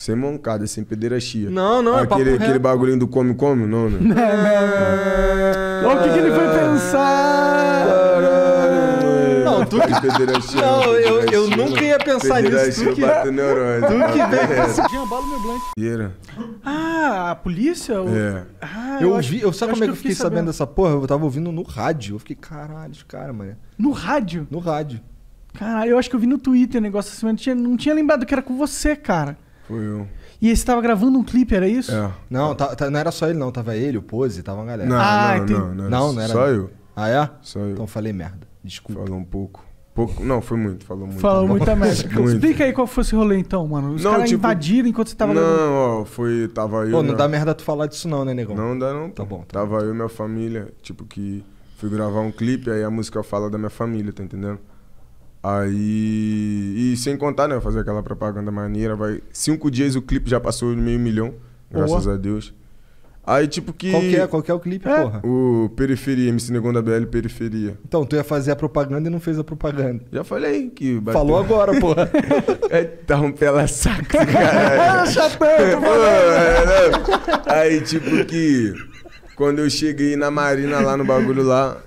Sem mancada, sem pederastia. Não, não, é aquele, é Aquele bagulhinho do come-come, não, né? Não, não. É. Olha o que, que ele foi pensar! Não, tu que... Pederastia, não, eu, eu nunca ia pensar nisso. Tu que... neurônio, tu que veio com meu blanco. Ah, a polícia? É. Ah, eu, eu vi, eu sabe como é que eu fiquei sabendo dessa porra? Eu tava ouvindo no rádio. Eu fiquei, caralho, cara, mano. No rádio? No rádio. Caralho, eu acho que eu vi no Twitter um negócio assim, mas não tinha, não tinha lembrado que era com você, cara eu. E você tava gravando um clipe, era isso? É. Não, tá, tá, não era só ele, não. Tava ele, o Pose, tava uma galera. Não, ah, não, não, não, era, não, não era. Só eu. Ah, é? Só eu. Então falei merda. Desculpa. Falou um pouco. Pouco, não, foi muito, falou muito. Falou muita merda. Explica aí qual foi esse rolê então, mano. Os caras tipo, invadiram enquanto você tava Não, gravando. ó, foi. Tava eu. Pô, não dá merda tu falar disso, não, né, negão? Não dá, não. Tá bom. Tá tava bom. eu e minha família, tipo, que fui gravar um clipe, aí a música fala da minha família, tá entendendo? Aí. E sem contar, né? Fazer aquela propaganda maneira. Vai. Cinco dias o clipe já passou de meio milhão, graças Boa. a Deus. Aí, tipo que. Qual que é, qual que é o clipe, é. porra? O Periferia, MC Negão da BL Periferia. Então, tu ia fazer a propaganda e não fez a propaganda. Já falei que. Bateu. Falou agora, porra. é tá um pela saca, cara. Ah, Chapéu, é, Aí, tipo que. Quando eu cheguei na Marina lá no bagulho lá,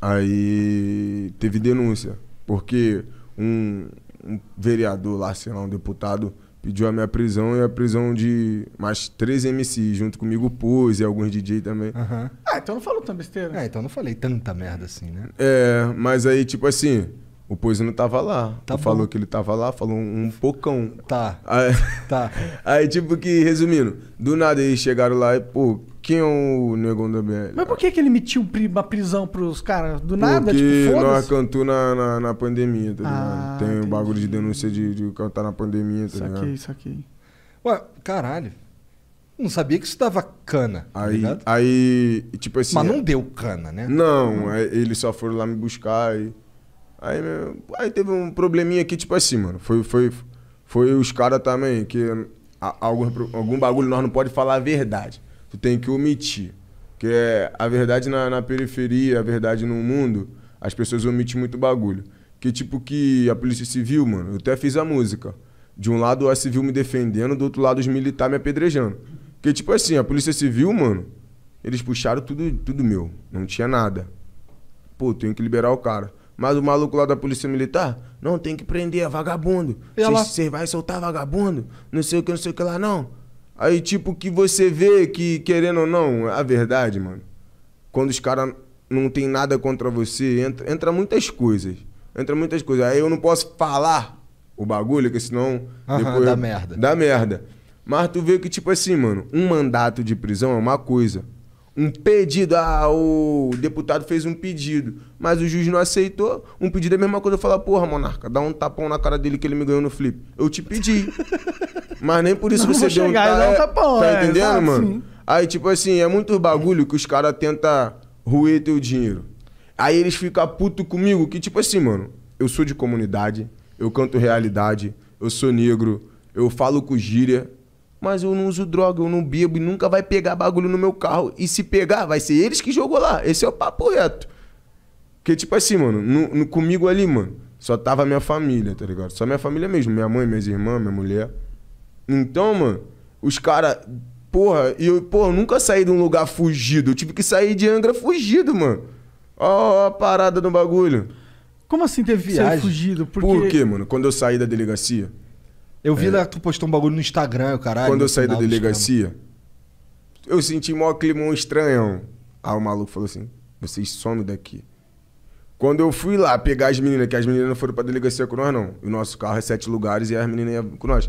aí teve denúncia. Porque um, um vereador lá, sei lá, um deputado, pediu a minha prisão e a prisão de mais três MCs, junto comigo pôs e alguns DJ também. Uhum. Ah, então não falou tanta besteira. É, então não falei tanta merda assim, né? É, mas aí, tipo assim, o Pose não tava lá. Tá falou que ele tava lá, falou um pocão. Tá. Aí, tá. aí, tipo que, resumindo, do nada eles chegaram lá e, pô, quem é o negão da BL? Mas por que, que ele emitiu uma prisão pros caras? Do nada? Porque tipo, nós cantou na, na, na, pandemia, tá ah, Tem entendi. bagulho de denúncia de, de cantar na pandemia, tá saquei, ligado? Saquei, Ué, caralho. Não sabia que isso dava cana, tá aí, Aí, tipo assim... Mas não é deu cana, né? Não, hum. eles só foram lá me buscar e... Aí, aí teve um probleminha aqui, tipo assim, mano. Foi, foi, foi os caras também, que algum, algum bagulho nós não pode falar a verdade tu tem que omitir. Que é a verdade na, na periferia, a verdade no mundo, as pessoas omitem muito bagulho. Que tipo que a Polícia Civil, mano, eu até fiz a música. De um lado a civil me defendendo, do outro lado os militares me apedrejando. Que tipo assim, a Polícia Civil, mano, eles puxaram tudo, tudo meu. Não tinha nada. Pô, tenho que liberar o cara. Mas o maluco lá da Polícia Militar, não, tem que prender, é vagabundo. Você vai soltar vagabundo? Não sei o que, não sei o que lá, não. Aí, tipo, que você vê que, querendo ou não, é a verdade, mano, quando os caras não tem nada contra você, entra, entra muitas coisas. Entra muitas coisas. Aí eu não posso falar o bagulho, porque senão. Uhum, depois dá eu... merda. Dá merda. Mas tu vê que, tipo assim, mano, um mandato de prisão é uma coisa. Um pedido, ah, o deputado fez um pedido, mas o juiz não aceitou. Um pedido é a mesma coisa eu falar, porra, monarca, dá um tapão na cara dele que ele me ganhou no flip. Eu te pedi. Mas nem por isso não você deu um tá, tá, é, tá é, entendendo, exato, mano? Sim. Aí, tipo assim, é muito bagulho que os caras tentam ruir teu dinheiro. Aí eles ficam puto comigo, que tipo assim, mano, eu sou de comunidade, eu canto realidade, eu sou negro, eu falo com gíria, mas eu não uso droga, eu não bebo e nunca vai pegar bagulho no meu carro. E se pegar, vai ser eles que jogou lá. Esse é o papo reto. Porque, tipo assim, mano, no, no comigo ali, mano, só tava minha família, tá ligado? Só minha família mesmo. Minha mãe, minhas irmãs, minha mulher. Então, mano, os caras. Porra, eu, porra, eu nunca saí de um lugar fugido. Eu tive que sair de Angra fugido, mano. Ó, a parada do bagulho. Como assim teve viagem? fugido, porque... Por quê, mano? Quando eu saí da delegacia. Eu vi é... lá tu postou um bagulho no Instagram, o caralho. Quando eu saí da delegacia, eu senti maior clima estranho Aí o maluco falou assim: vocês somem daqui. Quando eu fui lá pegar as meninas, que as meninas não foram pra delegacia com nós, não. O nosso carro é sete lugares e as meninas iam com nós.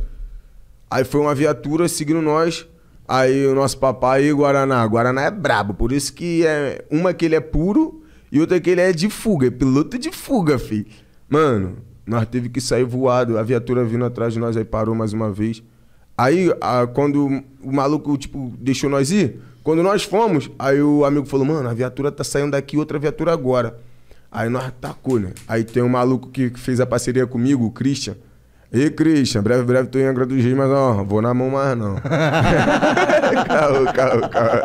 Aí foi uma viatura seguindo nós. Aí o nosso papai Guaraná. Guaraná é brabo, por isso que é uma que ele é puro e outra que ele é de fuga, é piloto de fuga, filho. Mano, nós teve que sair voado. A viatura vindo atrás de nós aí parou mais uma vez. Aí a, quando o maluco tipo deixou nós ir, quando nós fomos, aí o amigo falou: "Mano, a viatura tá saindo daqui, outra viatura agora". Aí nós atacou, né? Aí tem um maluco que fez a parceria comigo, o Christian. E Christian, breve, breve, tu em Angra dos Reis, mas ó, vou na mão mais não. calma, calma, calma.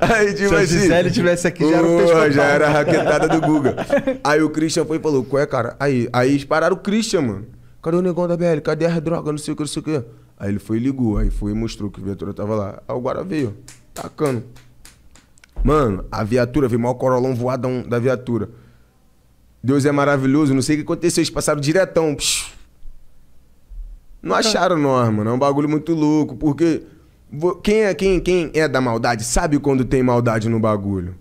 Aí, tipo Se assim. Se ele tivesse aqui, já era o Já era a raquetada do Guga. Aí o Christian foi e falou, qual é, cara? Aí, aí pararam o Christian, mano. Cadê o negão da BL? Cadê as drogas? Não sei o que, não sei o que. Aí ele foi e ligou, aí foi e mostrou que a viatura tava lá. Aí o veio, tacando. Mano, a viatura, veio maior corolão voadão da viatura. Deus é maravilhoso, não sei o que aconteceu, eles passaram diretão. Psh, não então. acharam norma, não. É um bagulho muito louco, porque quem é, quem, quem é da maldade sabe quando tem maldade no bagulho.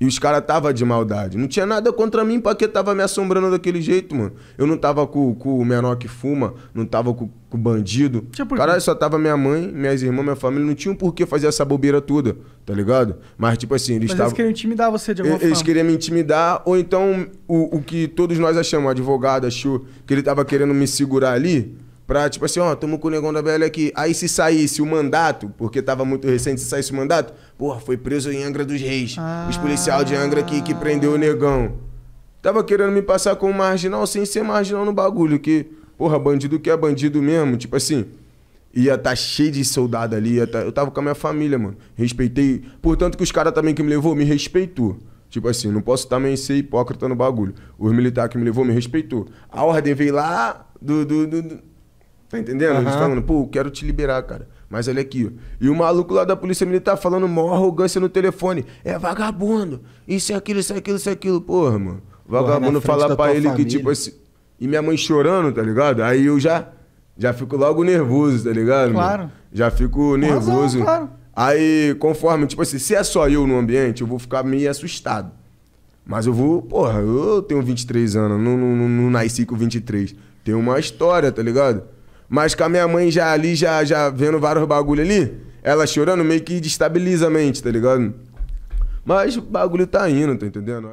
E os caras tava de maldade. Não tinha nada contra mim, pra que tava me assombrando daquele jeito, mano? Eu não tava com, com o menor que fuma, não tava com, o bandido. Caralho, só tava minha mãe, minhas irmãs, minha família. Não tinham por que fazer essa bobeira toda, tá ligado? Mas, tipo assim, eles Mas eles queriam intimidar você de alguma eles forma. Eles queriam me intimidar, ou então o, o que todos nós achamos, o advogado achou que ele tava querendo me segurar ali Pra, tipo assim, ó, tamo com o negão da BL aqui. Aí se saísse o mandato, porque tava muito recente, se saísse o mandato, porra, foi preso em Angra dos Reis. Ah. Os policial de Angra aqui que prendeu o negão. Tava querendo me passar como marginal sem ser marginal no bagulho, que, porra, bandido que é bandido mesmo, tipo assim. Ia tá cheio de soldado ali, tá... eu tava com a minha família, mano. Respeitei. Portanto que os caras também que me levou me respeitou. Tipo assim, não posso também ser hipócrita no bagulho. Os militares que me levou me respeitou. A ordem veio lá do, do, do Tá entendendo? Uhum. Eles falando, pô, quero te liberar, cara. Mas olha aqui, ó. E o maluco lá da Polícia Militar tá falando maior arrogância no telefone. É vagabundo. Isso é aquilo, isso é aquilo, isso é aquilo. Porra, mano. Vagabundo falar pra ele família. que, tipo assim. E minha mãe chorando, tá ligado? Aí eu já. Já fico logo nervoso, tá ligado? Claro. Mano? Já fico nervoso. claro. Aí, conforme, tipo assim, se é só eu no ambiente, eu vou ficar meio assustado. Mas eu vou, porra, eu tenho 23 anos, não, não, não, não nasci com 23. Tem uma história, tá ligado? Mas com a minha mãe já ali, já, já vendo vários bagulho ali, ela chorando meio que destabiliza a mente, tá ligado? Mas o bagulho tá indo, tá entendendo?